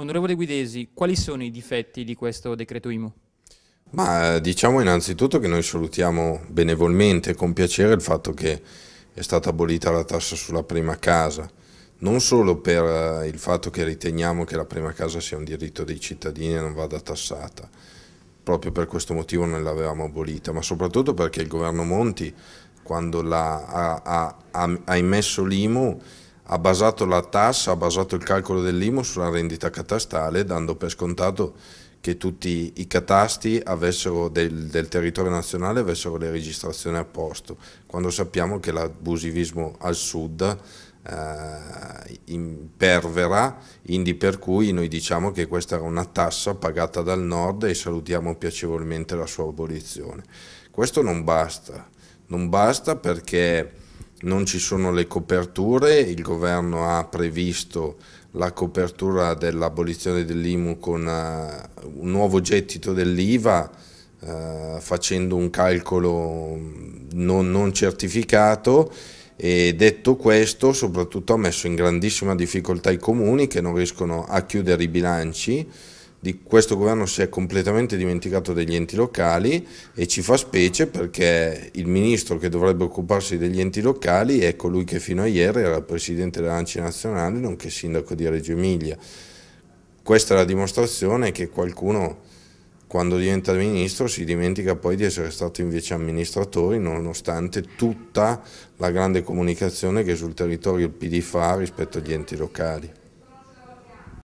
Onorevole Guidesi, quali sono i difetti di questo decreto IMU? Ma eh, diciamo innanzitutto che noi salutiamo benevolmente e con piacere il fatto che è stata abolita la tassa sulla prima casa, non solo per eh, il fatto che riteniamo che la prima casa sia un diritto dei cittadini e non vada tassata, proprio per questo motivo non l'avevamo abolita, ma soprattutto perché il governo Monti quando la, ha, ha, ha immesso l'IMU ha basato la tassa, ha basato il calcolo dell'IMU sulla rendita catastale, dando per scontato che tutti i catasti del, del, territorio nazionale avessero le registrazioni a posto, quando sappiamo che l'abusivismo al sud eh, imperverà, indi per cui noi diciamo che questa era una tassa pagata dal nord e salutiamo piacevolmente la sua abolizione. Questo non basta, non basta perché non ci sono le coperture, il governo ha previsto la copertura dell'abolizione dell'IMU con uh, un nuovo gettito dell'IVA uh, facendo un calcolo mm, non, non, certificato e detto questo soprattutto ha messo in grandissima difficoltà i comuni che non riescono a chiudere i bilanci di questo governo si è completamente dimenticato degli enti locali e ci fa specie perché il ministro che dovrebbe occuparsi degli enti locali è colui ecco che fino a ieri era presidente dell'ANCI nazionale nonché sindaco di Reggio Emilia. Questa è la dimostrazione che qualcuno quando diventa ministro si dimentica poi di essere stato invece amministratore nonostante tutta la grande comunicazione che sul territorio il PD fa rispetto agli enti locali.